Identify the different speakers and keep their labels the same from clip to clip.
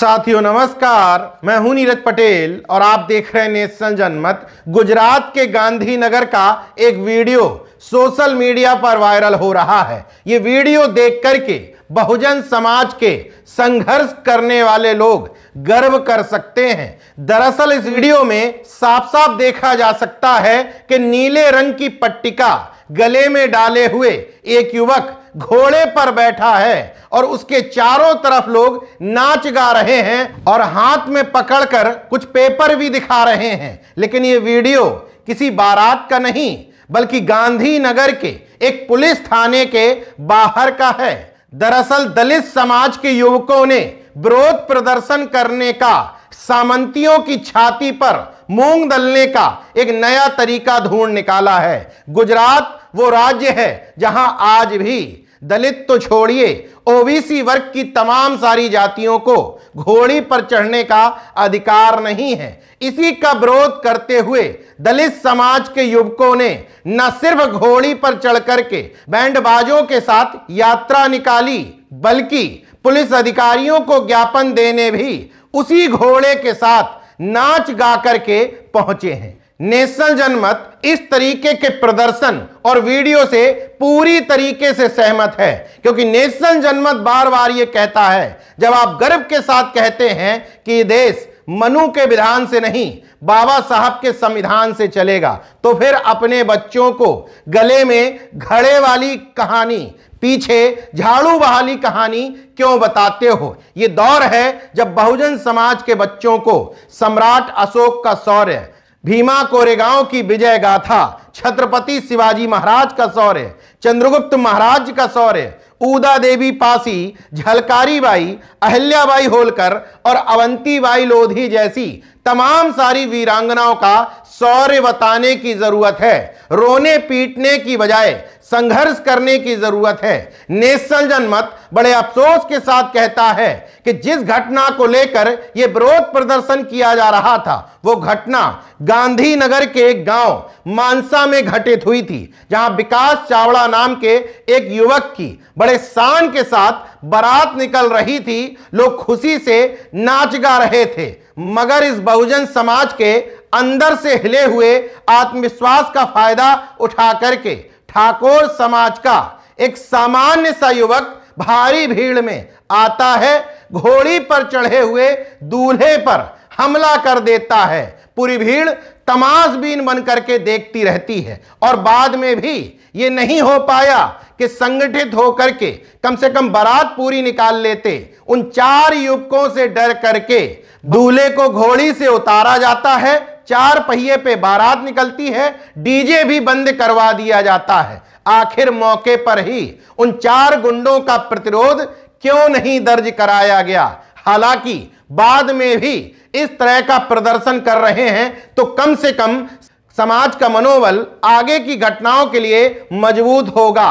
Speaker 1: साथियों नमस्कार मैं हूं नीरज पटेल और आप देख रहे हैं नेशनल जनमत गुजरात के गांधीनगर का एक वीडियो सोशल मीडिया पर वायरल हो रहा है ये वीडियो देख करके बहुजन समाज के संघर्ष करने वाले लोग गर्व कर सकते हैं दरअसल इस वीडियो में साफ साफ देखा जा सकता है कि नीले रंग की पट्टिका गले में डाले हुए एक युवक घोड़े पर बैठा है और उसके चारों तरफ लोग नाच गा रहे हैं और हाथ में पकड़कर कुछ पेपर भी दिखा रहे हैं लेकिन ये वीडियो किसी बारात का नहीं बल्कि गांधीनगर के एक पुलिस थाने के बाहर का है दरअसल दलित समाज के युवकों ने विरोध प्रदर्शन करने का सामंतियों की छाती पर मूंग दलने का एक नया तरीका ढूंढ निकाला है गुजरात वो राज्य है जहां आज भी दलित तो छोड़िए ओबीसी वर्ग की तमाम सारी जातियों को घोड़ी पर चढ़ने का अधिकार नहीं है इसी का विरोध करते हुए दलित समाज के युवकों ने न सिर्फ घोड़ी पर चढ़ करके बैंडबाजों के साथ यात्रा निकाली बल्कि पुलिस अधिकारियों को ज्ञापन देने भी उसी घोड़े के साथ नाच गा करके पहुंचे हैं नेशनल जनमत इस तरीके के प्रदर्शन और वीडियो से पूरी तरीके से सहमत है क्योंकि नेशनल जनमत बार बार ये कहता है जब आप गर्व के साथ कहते हैं कि देश मनु के विधान से नहीं बाबा साहब के संविधान से चलेगा तो फिर अपने बच्चों को गले में घड़े वाली कहानी पीछे झाड़ू बहाली कहानी क्यों बताते हो ये दौर है जब बहुजन समाज के बच्चों को सम्राट अशोक का शौर्य भीमा कोरेगांव की विजय गाथा छत्रपति शिवाजी महाराज का शौर्य चंद्रगुप्त महाराज का शौर्य ऊदा देवी पासी झलकारी बाई अहल्याबाई होलकर और अवंती बाई लोधी जैसी तमाम सारी वीरांगनाओं का शौर्य बताने की जरूरत है रोने पीटने की बजाय संघर्ष करने की जरूरत है नेशनल जनमत बड़े अफसोस के साथ कहता है कि जिस घटना को लेकर यह विरोध प्रदर्शन किया जा रहा था वो घटना गांधीनगर के गांव मानसा में घटित हुई थी जहां विकास चावड़ा नाम के एक युवक की बड़े शान के साथ बारात निकल रही थी लोग खुशी से नाच गा रहे थे मगर इस बहुजन समाज के अंदर से हिले हुए आत्मविश्वास का फायदा उठा करके ठाकुर समाज का एक सामान्य सा युवक भारी भीड़ में आता है घोड़ी पर चढ़े हुए दूल्हे पर हमला कर देता है पूरी भीड़ तमाशबीन बन करके देखती रहती है और बाद में भी ये नहीं हो पाया कि संगठित होकर के कम से कम बारात पूरी निकाल लेते उन चार युवकों से डर करके दूल्हे को घोड़ी से उतारा जाता है चार पहिए पे बारात निकलती है डीजे भी बंद करवा दिया जाता है आखिर मौके पर ही उन चार गुंडों का प्रतिरोध क्यों नहीं दर्ज कराया गया हालांकि बाद में भी इस तरह का प्रदर्शन कर रहे हैं तो कम से कम समाज का मनोबल आगे की घटनाओं के लिए मजबूत होगा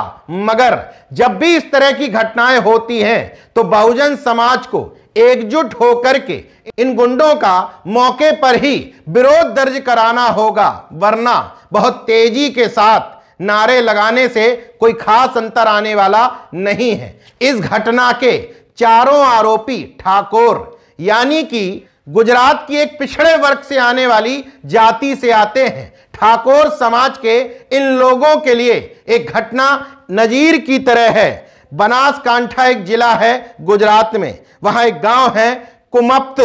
Speaker 1: मगर जब भी इस तरह की घटनाएं होती हैं तो बहुजन समाज को एकजुट होकर के इन गुंडों का मौके पर ही विरोध दर्ज कराना होगा वरना बहुत तेजी के साथ नारे लगाने से कोई खास अंतर आने वाला नहीं है इस घटना के चारों आरोपी ठाकुर यानी कि गुजरात की एक पिछड़े वर्ग से आने वाली जाति से आते हैं ठाकुर समाज के इन लोगों के लिए एक घटना नजीर की तरह है बनासकांठा एक जिला है गुजरात में वहां एक गांव है कुमप्त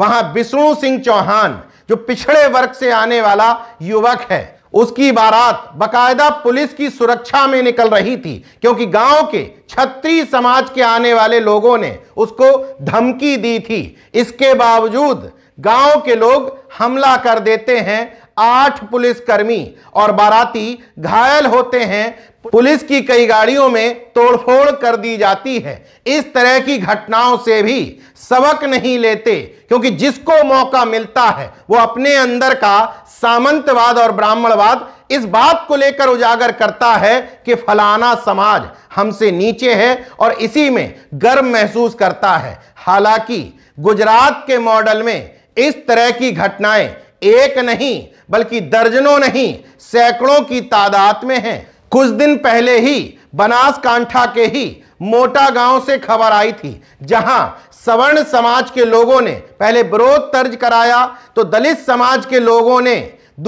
Speaker 1: वहां विष्णु सिंह चौहान जो पिछड़े वर्ग से आने वाला युवक है उसकी बारात बकायदा पुलिस की सुरक्षा में निकल रही थी क्योंकि गांव के छत्री समाज के आने वाले लोगों ने उसको धमकी दी थी इसके बावजूद गांव के लोग हमला कर देते हैं आठ पुलिसकर्मी और बाराती घायल होते हैं पुलिस की कई गाड़ियों में तोड़फोड़ कर दी जाती है इस तरह की घटनाओं से भी सबक नहीं लेते क्योंकि जिसको मौका मिलता है वो अपने अंदर का सामंतवाद और ब्राह्मणवाद इस बात को लेकर उजागर करता है कि फलाना समाज हमसे नीचे है और इसी में गर्व महसूस करता है हालांकि गुजरात के मॉडल में इस तरह की घटनाएं एक नहीं बल्कि दर्जनों नहीं सैकड़ों की तादाद में हैं कुछ दिन पहले ही बनासकांठा के ही मोटा गांव से खबर आई थी जहां सवर्ण समाज के लोगों ने पहले विरोध दर्ज कराया तो दलित समाज के लोगों ने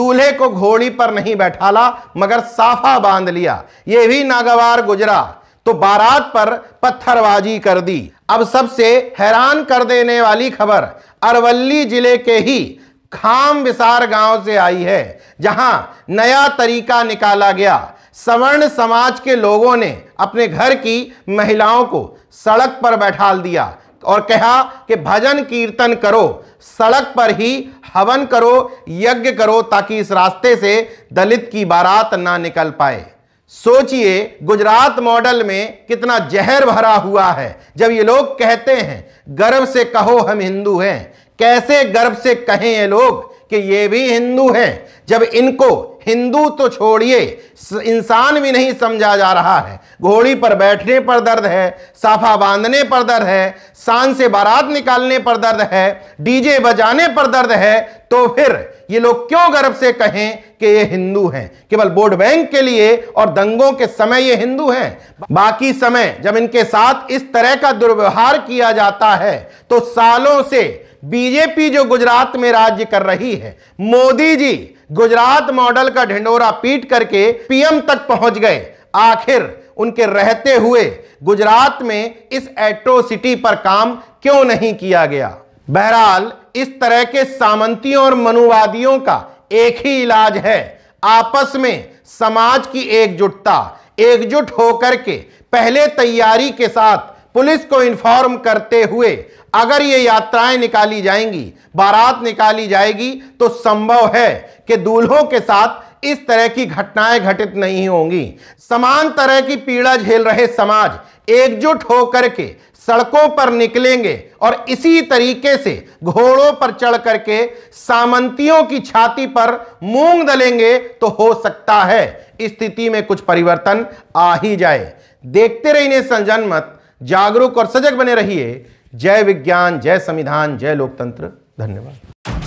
Speaker 1: दूल्हे को घोड़ी पर नहीं बैठाला मगर साफा बांध लिया यह भी नागवार गुजरा तो बारात पर पत्थरबाजी कर दी अब सबसे हैरान कर देने वाली खबर अरवली जिले के ही खाम विसार गांव से आई है जहां नया तरीका निकाला गया सवर्ण समाज के लोगों ने अपने घर की महिलाओं को सड़क पर बैठा दिया और कहा कि भजन कीर्तन करो सड़क पर ही हवन करो यज्ञ करो ताकि इस रास्ते से दलित की बारात ना निकल पाए सोचिए गुजरात मॉडल में कितना जहर भरा हुआ है जब ये लोग कहते हैं गर्व से कहो हम हिंदू हैं कैसे गर्व से कहें ये लोग कि ये भी हिंदू हैं जब इनको हिंदू तो छोड़िए इंसान भी नहीं समझा जा रहा है घोड़ी पर बैठने पर दर्द है साफा बांधने पर दर्द है शान से बारात निकालने पर दर्द है डीजे बजाने पर दर्द है तो फिर ये लोग क्यों गर्व से कहें कि ये हिंदू हैं केवल वोट बैंक के लिए और दंगों के समय ये हिंदू हैं बाकी समय जब इनके साथ इस तरह का दुर्व्यवहार किया जाता है तो सालों से बीजेपी जो गुजरात में राज्य कर रही है मोदी जी गुजरात मॉडल का ढिंडोरा पीट करके पीएम तक पहुंच गए आखिर उनके रहते हुए गुजरात में इस एट्रोसिटी पर काम क्यों नहीं किया गया बहरहाल इस तरह के सामंतियों और मनुवादियों का एक ही इलाज है आपस में समाज की एकजुटता एकजुट होकर के पहले तैयारी के साथ पुलिस को इन्फॉर्म करते हुए अगर ये यात्राएं निकाली जाएंगी बारात निकाली जाएगी तो संभव है कि दूल्हों के साथ इस तरह की घटनाएं घटित नहीं होंगी समान तरह की पीड़ा झेल रहे समाज एकजुट होकर के सड़कों पर निकलेंगे और इसी तरीके से घोड़ों पर चढ़ करके सामंतियों की छाती पर मूंग दलेंगे तो हो सकता है स्थिति में कुछ परिवर्तन आ ही जाए देखते रहिए संजन मत जागरूक और सजग बने रहिए जय विज्ञान जय संविधान जय लोकतंत्र धन्यवाद